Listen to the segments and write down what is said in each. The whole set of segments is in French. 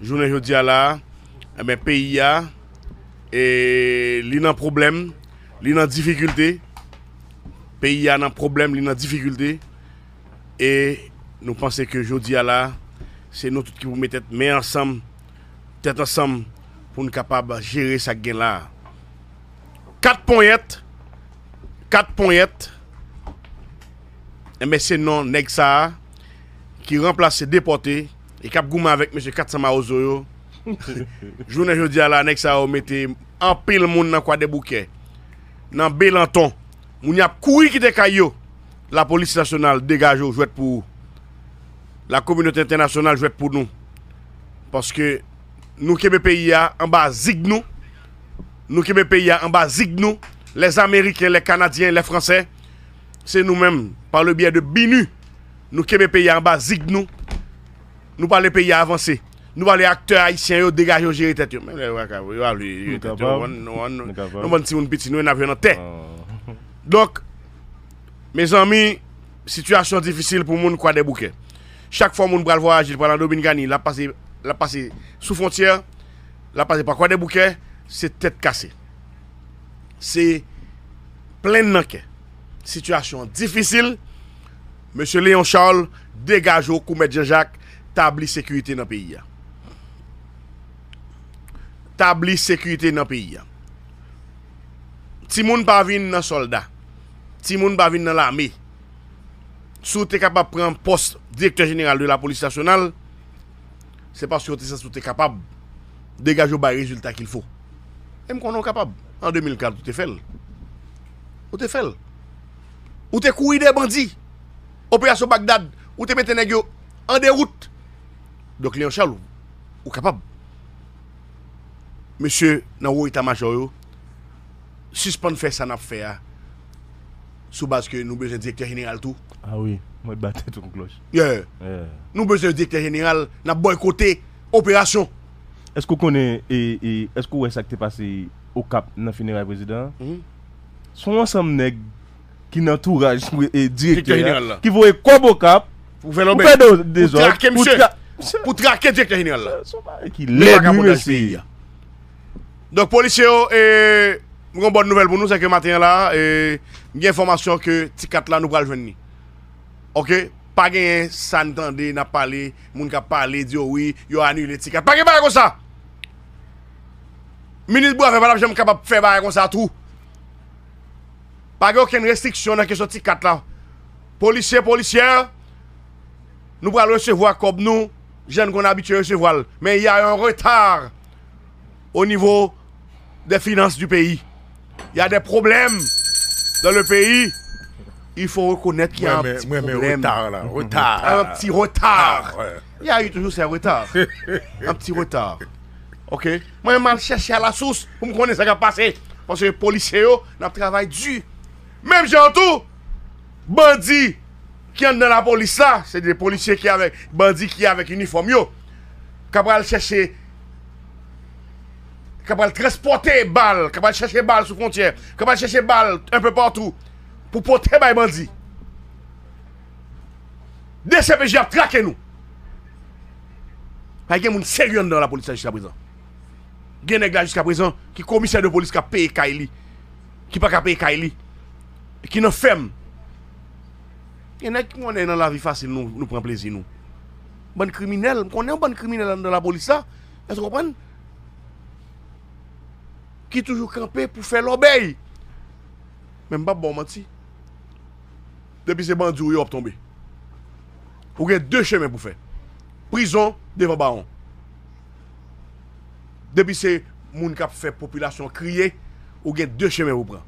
Jounen jodi ala, eh peyi ya, e li nan problem, li nan difficulte, peyi ya nan problem, li nan difficulte, e nou panse ke jodi ala, se nou tout ki pou metet me ansam, tet ansam, pou nou kapab jere sa gen la. Kat pon yet, kat pon yet, eh se nou neg sa, ki remplace depote, et cap gouma avec M. 400 Maozo journée dis à la annexe ça en pile monde dans quoi des bouquets dans Belanton moun y a couru qui kayo. la police nationale dégage ou jouette pour la communauté internationale jouette pour nous parce que nous qui pays en bas zig nous nous qui pays en bas zig nous les américains les canadiens les français c'est nous-mêmes par le biais de BINU nous qui pays en bas zig nous nous parlons pays avancés. Nous parlons acteurs haïtiens, dégagés, gérer tête. Mais nous oh. Donc, mes amis, situation difficile pour moun quoi des bouquets. Chaque fois que pral voyage, il pour la Dominicani, la passe la passé sous frontière, la passé par quoi des bouquets, c'est tête cassée. C'est plein de Situation difficile. Monsieur Léon Charles dégage au jacques tabli sécurité dans le pays. Tabli sécurité dans le pays. Ti pas pa pas nan soldat. si vous pa vin nan l'armée. vous te capable prendre poste directeur général de la police nationale, c'est parce que tu es capable de dégager les résultats qu'il faut. Même qu'on est capable. En 2004, tu te fait. Ou t'es fait. Ou t'es couru des bandits. Opération Bagdad. Ou t'es mis en déroute. Dok le yon chal ou kapab. Mese, nan wou ita majoryo, si span fè san ap fè ya, sou baske nou bezen direktor general tou. Awi, ah mwen batè tou kou kloch. Ye, nou bezen direktor general nan boykote operasyon. Eskou kone, eskou wè sakte pasi ou kap nan finiray prezident? Hmm? Son wansam neg ki nan tou raj mwen direktor general la. Ki vwe kwa bo kap, ou fè do de zop, ou tia... pour traquer le directeur général là. Donc, policiers, oh, et une bonne nouvelle pour nous, c'est que matin là, a une information que Ticat là nous va le Ok? Pas gagné, ça n'entendait, n'a parlé, moun qui a parlé, dit oh oui, a annulé Ticat. Pas gagné, pas comme ça! Ministre Bois, pas jamais capable de faire comme ça tout. Pas aucune restriction dans la question Ticat là. Policiers, policières, nous allons recevoir comme nous jeunes qu'on a habitué à recevoir. Mais il y a un retard au niveau des finances du pays. Il y a des problèmes dans le pays. Il faut reconnaître qu'il y a un petit retard, là, Un petit retard. Il y a eu toujours ces retards. un petit retard. OK Moi, je vais chercher à la source pour me connaître ce qui a passé. Parce que les policiers, ils travaillé dur. Même jean tout, bandit qui est dans la police là, c'est des policiers qui avec bandits qui avec uniforme yo. Capable chercher capable transporter balles, capable chercher balles sous frontière, capable chercher balles un peu partout pour porter les bandits. DCPJ a traqué nous. Il y a des gens sérieux dans la police jusqu'à présent. Il y a des jusqu'à présent qui commissaire de police qui a payé Kaili, qui pas payé Kaili, qui n'a ferme Yenè ki mwenè nan la vi fasil nou pran plezi nou. Ban kriminel, mwenè yon ban kriminel nan la bolisa, mwenè se kompren? Ki toujou kampe pou fè l'obey. Men mbap bon mwanti. Depi se bandjou yon ap tombe. Ou gen dè chèmen pou fè. Prison devan baron. Depi se moun kap fè populasyon kriye, ou gen dè chèmen pou pran.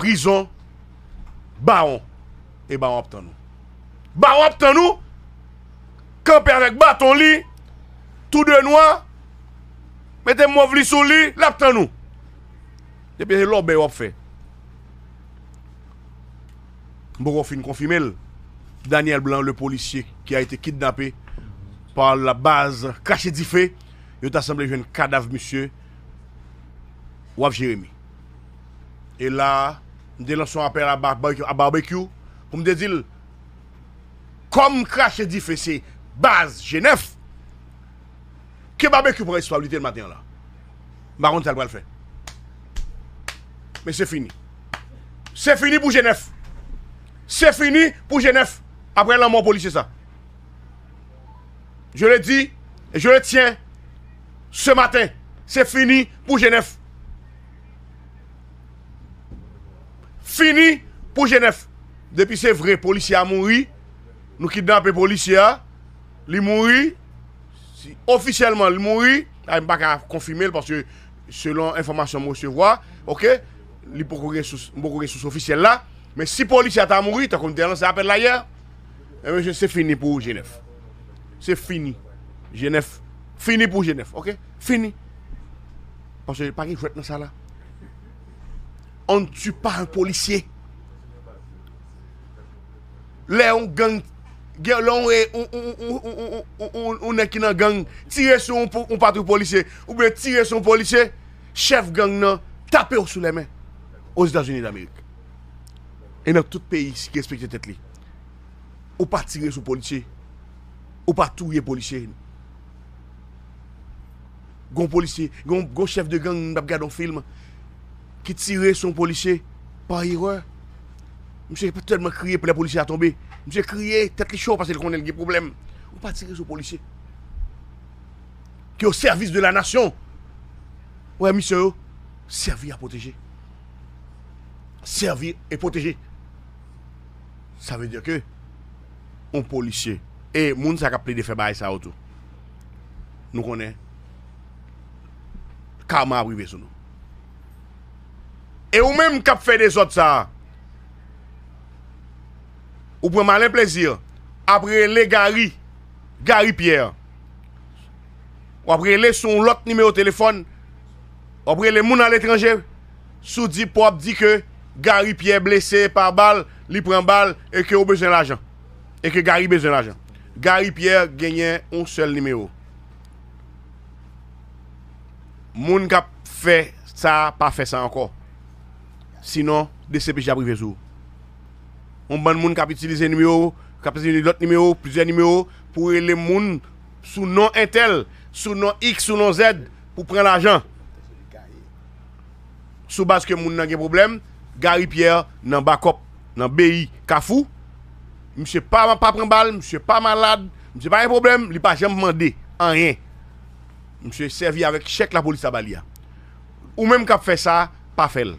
Prison, baron. et baron obtenu nous. Baron obtenu nous, camper avec bâton lit, tout de noir, mettez moi sou sous lit, nous. Et bien, l'obé ap fait. Bon, fin confirmer, Daniel Blanc, le policier qui a été kidnappé par la base cachée d'Ifé, il a assemblé un cadavre, monsieur, Waf Jérémy. Et là, nous lançons appel à barbecue pour me dire, comme cracher dit c'est base Genève, que barbecue pour responsabilité le matin là. Baron, ça le faire. Mais c'est fini. C'est fini pour Genève. C'est fini pour Genève. Après la mort policier, ça. Je le dis, et je le tiens. Ce matin, c'est fini pour Genève. Fini pour Genève. Depuis c'est vrai, policier a mouru. Nous kidnappons policier. Il mouru. Si, officiellement, il mouru. Ah, je ne peux pas confirmer parce que selon l'information que je ok, il de ressources là. Mais si policier a mouru, tu as compté lancé là eh c'est fini pour Genève. C'est fini. Genève. Fini pour Genève, ok? Fini. Parce que pas qui ça là. On ne tue pas un policier. Lè yon gang, lè yon re, yon ekina gang, tire sou yon patrou polisye. Ou be tire sou yon polisye, chef gang nan, tape ou sou lè men. Ou Zidazouni d'Amerik. En nan tout peyi, si gen spekje tet li. Ou pa tire sou polisye, ou pa touye polisye. Gon polisye, gon chef de gang, bab gade yon film, ki tire sou yon polisye, pa hirwey. Mse ki patelman kriye pou la polisye a tombe. Mse kriye, tet li chou pasel konen li ge problem. Ou pati kriye sou polisye. Ki yo servis de la nasyon. Ou ya misyo yo, servi a poteje. Servi e poteje. Sa ve diyo ke, ou polisye, e moun sa kap pli de febaye sa ou tou. Nou konen, karma a prive sou nou. E ou men m kap fe de zot sa a, Ou pour malin plaisir, après les Gary, Gary Pierre. Ou après le son lot numéro téléphone, ou après le moun à l'étranger, Soudi Pop dit que Gary Pierre blessé par balle, il prend balle et que besoin besoin l'argent. Et que Gary besoin d'argent. Gary Pierre gagne un seul numéro. Moun kap fait ça, pas fait ça encore. Sinon, DCPJ privé. vous. Moun ban moun kap itilize nimeyo, kap itilize lot nimeyo, plize nimeyo, pou ele moun sou non entel, sou non x, sou non z, pou pren l'ajan. Sou baske moun nan gen problem, gari pier nan bakop, nan bi, ka fou. Mwen se pa mwen pa pren bal, mwen se pa malad, mwen se pa yon problem, li pa jen mwen de, an yon. Mwen se servi avèk chèk la polis sa balia. Ou mèm kap fè sa, pa fèl.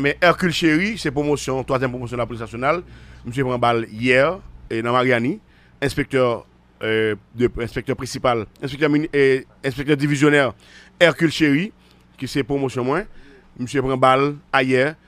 Mais Hercule Chéri, c'est promotion, troisième promotion de la police nationale. Monsieur Brambal, hier, et dans Mariani, inspecteur, euh, principal, inspecteur, divisionnaire Hercule Chéri, qui c'est promotion moins. Monsieur Brambal, ailleurs,